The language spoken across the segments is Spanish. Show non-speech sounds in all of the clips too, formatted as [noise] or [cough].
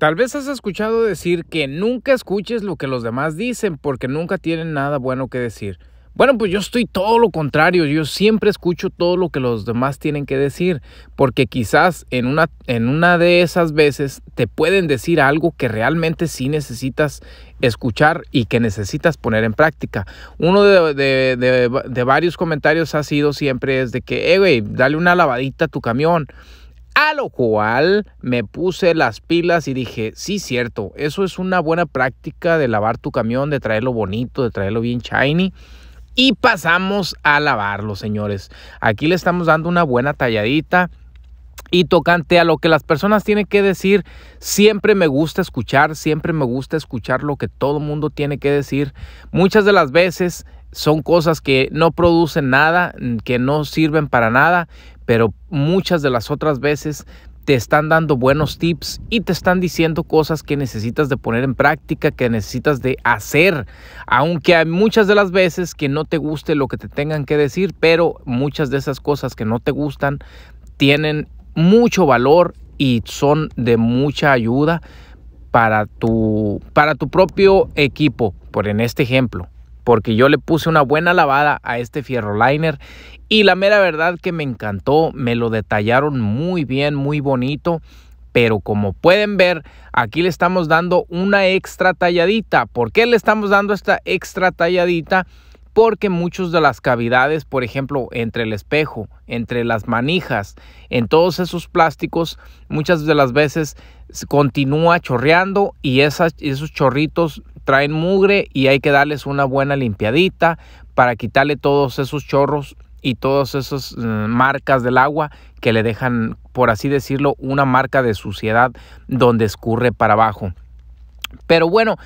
Tal vez has escuchado decir que nunca escuches lo que los demás dicen porque nunca tienen nada bueno que decir. Bueno, pues yo estoy todo lo contrario, yo siempre escucho todo lo que los demás tienen que decir, porque quizás en una, en una de esas veces te pueden decir algo que realmente sí necesitas escuchar y que necesitas poner en práctica. Uno de, de, varios comentarios ha sido siempre es de que, eh, dale una lavadita a tu camión a lo cual me puse las pilas y dije, sí, cierto, eso es una buena práctica de lavar tu camión, de traerlo bonito, de traerlo bien shiny. Y pasamos a lavarlo, señores. Aquí le estamos dando una buena talladita. Y tocante a lo que las personas tienen que decir, siempre me gusta escuchar, siempre me gusta escuchar lo que todo mundo tiene que decir. Muchas de las veces son cosas que no producen nada, que no sirven para nada, pero muchas de las otras veces te están dando buenos tips y te están diciendo cosas que necesitas de poner en práctica, que necesitas de hacer, aunque hay muchas de las veces que no te guste lo que te tengan que decir, pero muchas de esas cosas que no te gustan tienen mucho valor y son de mucha ayuda para tu, para tu propio equipo, por en este ejemplo. Porque yo le puse una buena lavada a este Fierro Liner y la mera verdad que me encantó, me lo detallaron muy bien, muy bonito. Pero como pueden ver, aquí le estamos dando una extra talladita. ¿Por qué le estamos dando esta extra talladita? porque muchas de las cavidades, por ejemplo, entre el espejo, entre las manijas, en todos esos plásticos, muchas de las veces continúa chorreando y esos chorritos traen mugre y hay que darles una buena limpiadita para quitarle todos esos chorros y todas esas eh, marcas del agua que le dejan, por así decirlo, una marca de suciedad donde escurre para abajo. Pero bueno,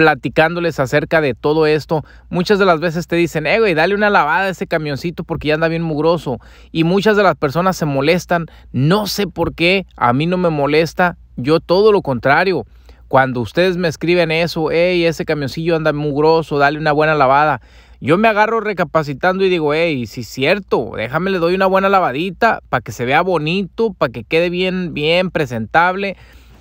platicándoles acerca de todo esto. Muchas de las veces te dicen, eh, güey, dale una lavada a ese camioncito porque ya anda bien mugroso. Y muchas de las personas se molestan. No sé por qué, a mí no me molesta. Yo todo lo contrario. Cuando ustedes me escriben eso, hey, ese camioncillo anda mugroso, dale una buena lavada. Yo me agarro recapacitando y digo, hey, si es cierto, déjame le doy una buena lavadita para que se vea bonito, para que quede bien, bien presentable.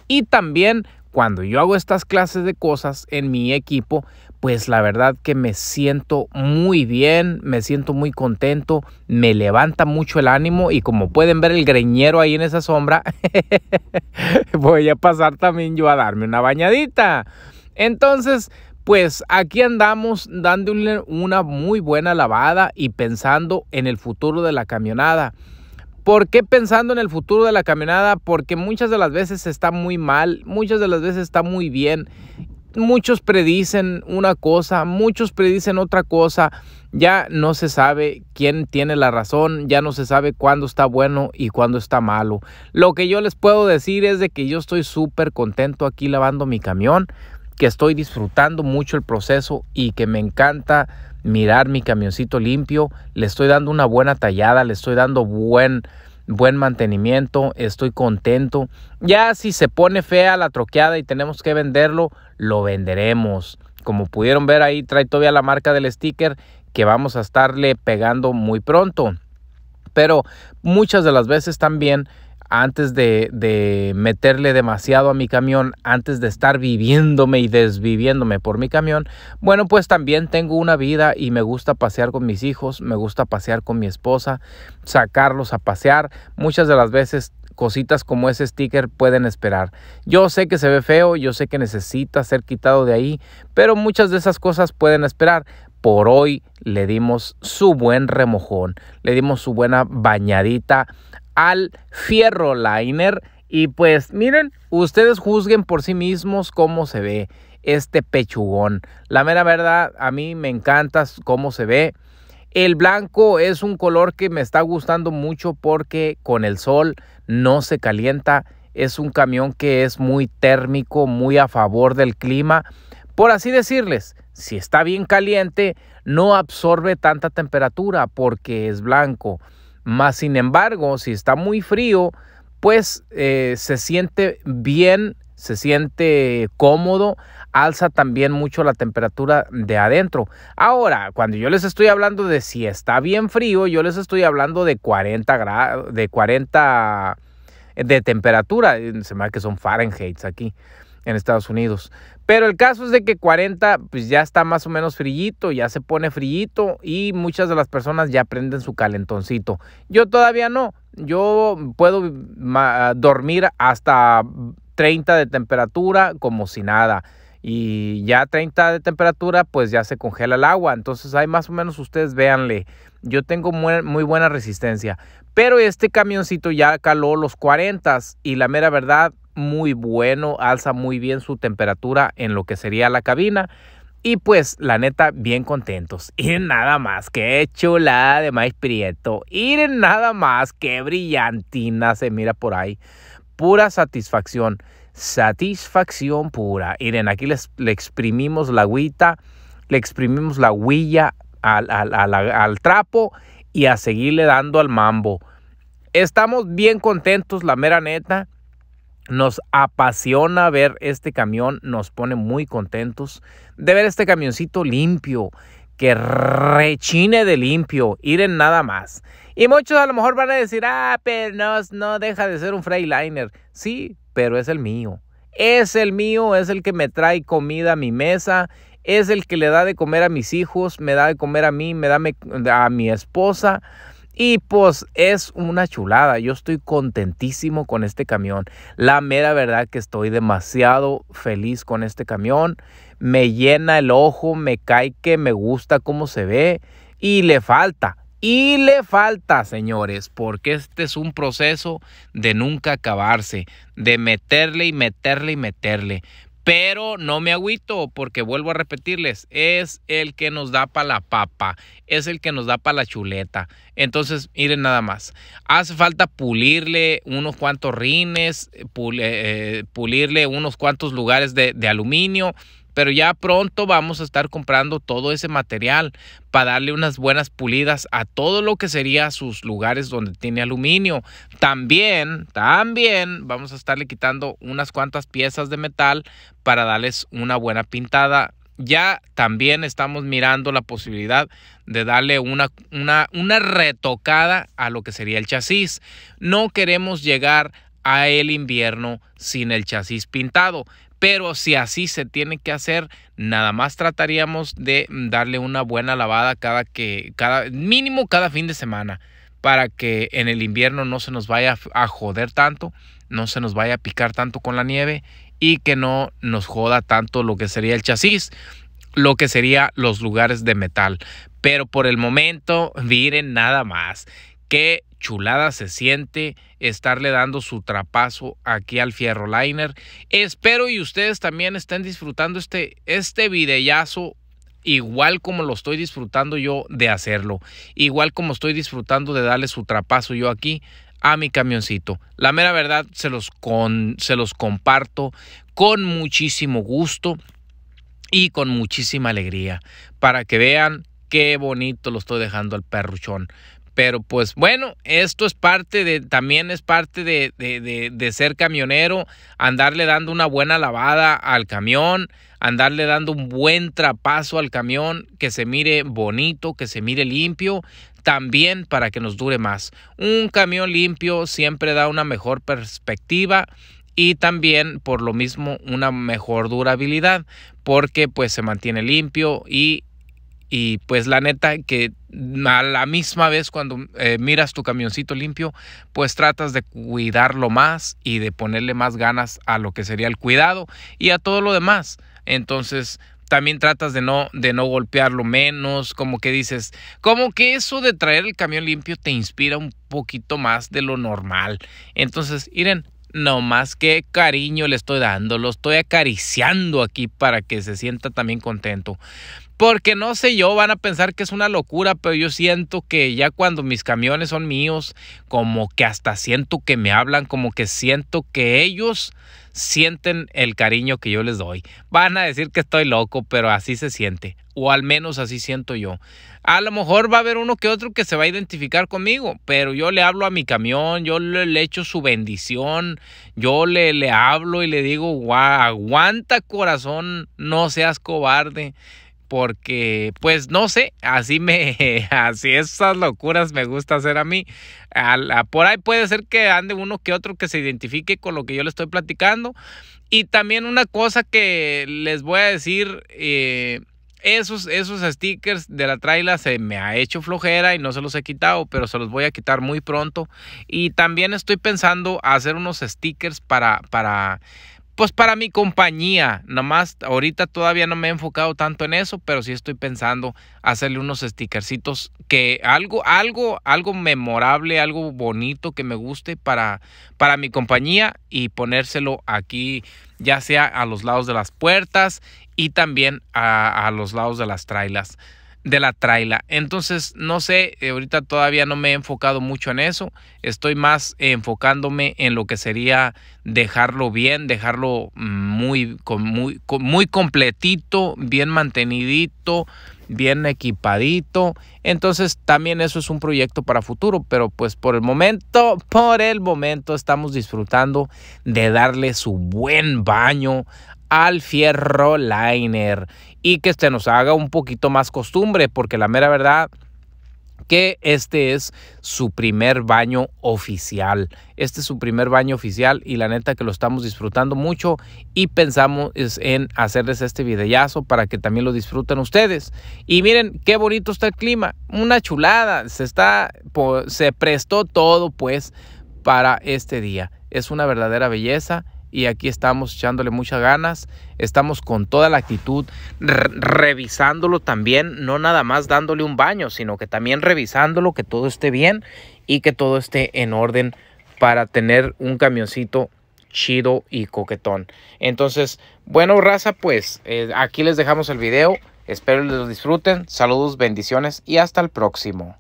Y también cuando yo hago estas clases de cosas en mi equipo, pues la verdad que me siento muy bien, me siento muy contento, me levanta mucho el ánimo y como pueden ver el greñero ahí en esa sombra, [laughs] voy a pasar también yo a darme una bañadita. Entonces, pues aquí andamos dándole una muy buena lavada y pensando en el futuro de la camionada. ¿Por qué pensando en el futuro de la caminada? Porque muchas de las veces está muy mal, muchas de las veces está muy bien. Muchos predicen una cosa, muchos predicen otra cosa. Ya no se sabe quién tiene la razón, ya no se sabe cuándo está bueno y cuándo está malo. Lo que yo les puedo decir es de que yo estoy súper contento aquí lavando mi camión, que estoy disfrutando mucho el proceso y que me encanta mirar mi camioncito limpio, le estoy dando una buena tallada, le estoy dando buen buen mantenimiento, estoy contento. Ya si se pone fea la troqueada y tenemos que venderlo, lo venderemos. Como pudieron ver ahí trae todavía la marca del sticker que vamos a estarle pegando muy pronto. Pero muchas de las veces también antes de, meterle demasiado a mi camión, antes de estar viviéndome y desviviéndome por mi camión, bueno, pues también tengo una vida y me gusta pasear con mis hijos, me gusta pasear con mi esposa, sacarlos a pasear. Muchas de las veces cositas como ese sticker pueden esperar. Yo sé que se ve feo, yo sé que necesita ser quitado de ahí, pero muchas de esas cosas pueden esperar por hoy le dimos su buen remojón, le dimos su buena bañadita al fierro liner. Y pues miren, ustedes juzguen por sí mismos cómo se ve este pechugón. La mera verdad, a mí me encanta cómo se ve. El blanco es un color que me está gustando mucho porque con el sol no se calienta. Es un camión que es muy térmico, muy a favor del clima por así decirles, si está bien caliente, no absorbe tanta temperatura porque es blanco. Más sin embargo, si está muy frío, pues eh, se siente bien, se siente cómodo, alza también mucho la temperatura de adentro. Ahora, cuando yo les estoy hablando de si está bien frío, yo les estoy hablando de 40 grados, de 40 eh, de temperatura, se me da que son Fahrenheit aquí en Estados Unidos. Pero el caso es de que 40 pues ya está más o menos frillito, ya se pone frillito y muchas de las personas ya prenden su calentoncito. Yo todavía no, yo puedo dormir hasta 30 de temperatura como si nada. Y ya 30 de temperatura, pues ya se congela el agua. Entonces hay más o menos ustedes véanle. Yo tengo muy, muy buena resistencia. Pero este camioncito ya caló los 40 y la mera verdad muy bueno, alza muy bien su temperatura en lo que sería la cabina. Y pues la neta, bien contentos. Y [laughs] nada más, qué chulada de maíz prieto. Y nada más, que brillantina se mira por ahí. Pura satisfacción, satisfacción pura. Miren, aquí les, le exprimimos la agüita, le exprimimos la huilla al, al trapo y a seguirle dando al mambo. Estamos bien contentos, la mera neta. Nos apasiona ver este camión, nos pone muy contentos de ver este camioncito limpio, que rechine de limpio, ir en nada más. Y muchos a lo mejor van a decir, ah, pero no, no deja de ser un Freiliner. Sí, pero es el mío. Es el mío, es el que me trae comida a mi mesa, es el que le da de comer a mis hijos, me da de comer a mí, me da a mi esposa. Y pues es una chulada. Yo estoy contentísimo con este camión. La mera verdad que estoy demasiado feliz con este camión. Me llena el ojo, me cae que me gusta cómo se ve. Y le falta, y le falta, señores, porque este es un proceso de nunca acabarse, de meterle y meterle y meterle. Pero no me agüito porque vuelvo a repetirles, es el que nos da para la papa, es el que nos da para la chuleta. Entonces, miren nada más, hace falta pulirle unos cuantos rines, eh, pulirle unos cuantos lugares de aluminio pero ya pronto vamos a estar comprando todo ese material para darle unas buenas pulidas a todo lo que sería sus lugares donde tiene aluminio. También, también vamos a estarle quitando unas cuantas piezas de metal para darles una buena pintada ya también estamos mirando la posibilidad de darle una, una, una, retocada a lo que sería el chasis. No queremos llegar a el invierno sin el chasis pintado, pero si así se tiene que hacer, nada más trataríamos de mm, darle una buena lavada cada que, cada, mínimo cada fin de semana, para que en el invierno no se nos vaya a joder tanto, no se nos vaya a picar tanto con la nieve y que no nos joda tanto lo que sería el chasis, lo que sería los lugares de metal. Pero por el momento, miren nada más. que chulada se siente estarle dando su trapazo aquí al Fierro Liner. Espero y ustedes también estén disfrutando este, este igual como lo estoy disfrutando yo de hacerlo, igual como estoy disfrutando de darle su trapazo yo aquí a mi camioncito. La mera verdad se los, con, se los comparto con muchísimo gusto y con muchísima alegría para que vean qué bonito lo estoy dejando al perruchón pero pues bueno, esto es parte de, también es parte de, de, ser camionero, andarle dando una buena lavada al camión, andarle dando un buen trapazo al camión, que se mire bonito, que se mire limpio, también para que nos dure más. Un camión limpio siempre da una mejor perspectiva y también por lo mismo una mejor durabilidad porque pues se mantiene limpio y y pues la neta que a la misma vez cuando eh, miras tu camioncito limpio, pues tratas de cuidarlo más y de ponerle más ganas a lo que sería el cuidado y a todo lo demás. Entonces, también tratas de no, de no golpearlo menos, como que dices, como que eso de traer el camión limpio te inspira un poquito más de lo normal. Entonces, Irene, no más que cariño le estoy dando, lo estoy acariciando aquí para que se sienta también contento. Porque no sé yo, van a pensar que es una locura, pero yo siento que ya cuando mis camiones son míos, como que hasta siento que me hablan, como que siento que ellos sienten el cariño que yo les doy. Van a decir que estoy loco, pero así se siente. O al menos así siento yo. A lo mejor va a haber uno que otro que se va a identificar conmigo, pero yo le hablo a mi camión, yo le, echo su bendición, yo le, le hablo y le digo, "Guau, aguanta corazón, no seas cobarde porque pues no sé, así me [laughs] así esas locuras me gusta hacer a mí. A por ahí puede ser que ande uno que otro que se identifique con lo que yo le estoy platicando. Y también una cosa que les voy a decir, eh, esos, esos stickers de la traila se me ha hecho flojera y no se los he quitado, pero se los voy a quitar muy pronto. Y también estoy pensando hacer unos stickers para, para, pues para mi compañía. Nomás ahorita todavía no me he enfocado tanto en eso, pero sí estoy pensando hacerle unos stickercitos que algo, algo, algo memorable, algo bonito que me guste para, para mi compañía y ponérselo aquí, ya sea a los lados de las puertas y también a, a los lados de las trailas de la traila. Entonces, no sé, eh, ahorita todavía no me he enfocado mucho en eso. Estoy más enfocándome en lo que sería dejarlo bien, dejarlo mm, muy, muy, muy completito, bien mantenidito, bien equipadito. Entonces también eso es un proyecto para futuro, pero pues por el momento, por el momento estamos disfrutando de darle su buen baño al fierro liner y que este nos haga un poquito más costumbre porque la mera verdad que este es su primer baño oficial. Este es su primer baño oficial y la neta que lo estamos disfrutando mucho y pensamos en hacerles este videazo para que también lo disfruten ustedes. Y miren qué bonito está el clima, una chulada, se está se prestó todo pues para este día. Es una verdadera belleza y aquí estamos echándole muchas ganas, estamos con toda la actitud, revisándolo también, no nada más dándole un baño, sino que también revisándolo, que todo esté bien y que todo esté en orden para tener un camioncito chido y coquetón. Entonces, bueno, raza, pues eh, aquí les dejamos el video, espero les lo disfruten, saludos, bendiciones y hasta el próximo.